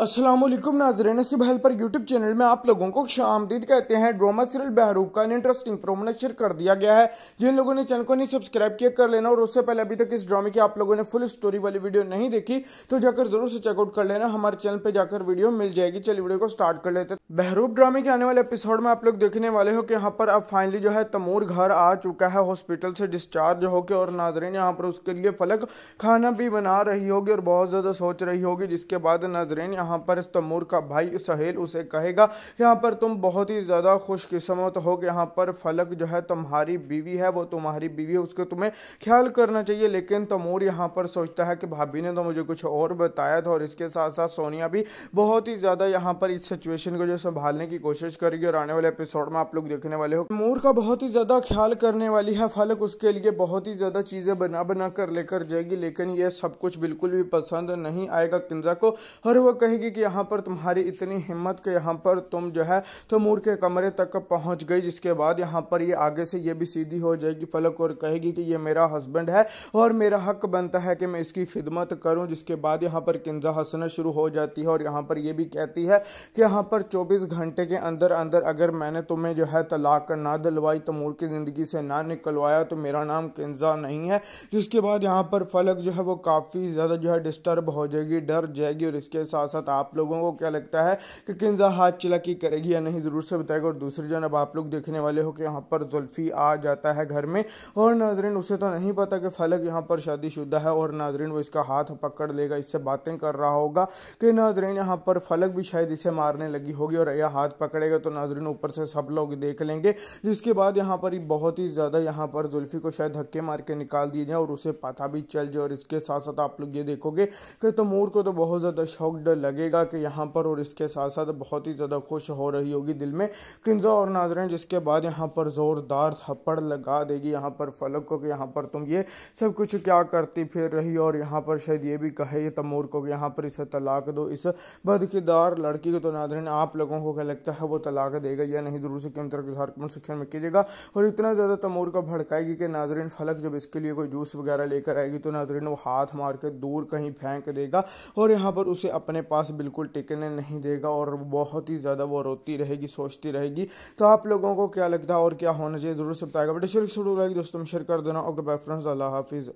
असलम नाजरन सिब helper YouTube channel में आप लोगों को शामदीद कहते हैं ड्रामा सीरियल बहरूप का इंटरेस्टिंग प्रोमो नशर कर दिया गया है जिन लोगों ने चैनल को नहीं सब्सक्राइब किया कर लेना और उससे पहले अभी तक इस ड्रामे की आप लोगों ने फुल स्टोरी वाली वीडियो नहीं देखी तो जाकर जरूर से चेकआउट कर लेना हमारे चैनल पर जाकर वीडियो मिल जाएगी चलिए वीडियो को स्टार्ट कर लेते हैं बहरूप ड्रामे के आने वाले एपिसोड में आप लोग देखने वाले हो कि यहाँ पर अब फाइनली जो है तमूर घर आ चुका है हॉस्पिटल से डिस्चार्ज होकर और नाजरीन यहाँ पर उसके लिए फलक खाना भी बना रही होगी और बहुत ज़्यादा सोच रही होगी जिसके बाद नाजरीन यहाँ यहाँ पर इस तमूर का भाई सहेल उसे कहेगा यहाँ पर तुम बहुत ही ज़्यादा खुशकिस्मत हो कि यहाँ पर फलक जो है तुम्हारी बीवी है वो तुम्हारी बीवी है उसको तुम्हें ख्याल करना चाहिए लेकिन तमूर यहाँ पर सोचता है कि भाभी ने तो मुझे कुछ और बताया था और इसके साथ साथ सोनिया भी बहुत ही ज़्यादा यहाँ पर इस सिचुएशन को जो संभालने की कोशिश करेगी और आने वाले एपिसोड में आप लोग देखने वाले हो तमूर का बहुत ही ज़्यादा ख्याल करने वाली है फलक उसके लिए बहुत ही ज़्यादा चीज़ें बना बना कर लेकर जाएगी लेकिन यह सब कुछ बिल्कुल भी पसंद नहीं आएगा किंजा को और वह कहेगी देगी कि यहाँ पर तुम्हारी इतनी हिम्मत के यहाँ पर तुम जो है मूर के कमरे तक पहुँच गई जिसके बाद यहाँ पर ये आगे से ये भी सीधी हो जाएगी फलक और कहेगी कि ये मेरा हस्बैंड है और मेरा हक बनता है कि मैं इसकी खिदमत करूँ जिसके बाद यहाँ पर किंजा हंसना शुरू हो जाती है और यहाँ पर यह भी कहती है कि यहाँ पर चौबीस घंटे के अंदर अंदर अगर मैंने तुम्हें जो है तलाक ना दिलवाई तो मूर की ज़िंदगी से ना निकलवाया तो मेरा नाम किंजा नहीं है जिसके बाद यहाँ पर फलक जो है वो काफ़ी ज़्यादा जो है डिस्टर्ब हो जाएगी डर जाएगी और इसके साथ साथ सकता तो आप लोगों को क्या लगता है कि किन्जा हाथ चिला की करेगी या नहीं ज़रूर से बताएगा और दूसरी जानब आप लोग देखने वाले हो कि यहाँ पर जुल्फ़ी आ जाता है घर में और नाजरीन उसे तो नहीं पता कि फलक यहाँ पर शादीशुदा है और नाजरीन वो इसका हाथ पकड़ लेगा इससे बातें कर रहा होगा कि नाजरीन यहाँ पर फलक भी शायद इसे मारने लगी होगी और यह हाथ पकड़ेगा तो नाजरीन ऊपर से सब लोग देख लेंगे जिसके बाद यहाँ पर बहुत ही ज़्यादा यहाँ पर जुल्फ़ी को शायद धक्के मार के निकाल दिए जाए और उसे पता भी चल जाए और इसके साथ साथ आप लोग ये देखोगे कि तमूर को तो बहुत ज़्यादा शौक डर लगे लगेगा कि यहाँ पर और इसके साथ साथ बहुत ही ज़्यादा खुश हो रही होगी दिल में किन्जा और नाजरन जिसके बाद यहाँ पर ज़ोरदार थप्पड़ लगा देगी यहाँ पर फलक को कि यहाँ पर तुम ये सब कुछ क्या करती फिर रही और यहाँ पर शायद ये भी कहे तमूर को कि यहाँ पर इसे तलाक दो इस बदकिदार लड़की को तो नाजरन आप लोगों को क्या लगता है वो तलाक देगा या नहीं ज़रूर से कमेंट इंतजार कमेंट सेक्शन में कीजिएगा और इतना ज़्यादा तमूर को भड़काएगी कि नाजरन फलक जब इसके लिए कोई जूस वगैरह लेकर आएगी तो नाजरन वो हाथ मार के दूर कहीं फेंक देगा और यहाँ पर उसे अपने पास सांस बिल्कुल टिकने नहीं देगा और बहुत ही ज़्यादा वो रोती रहेगी सोचती रहेगी तो आप लोगों को क्या लगता है और क्या होना चाहिए ज़रूर सब बताएगा बट शेयर लाइक दोस्तों शेयर कर देना ओके बाय फ्रेंड्स अल्लाह हाफिज़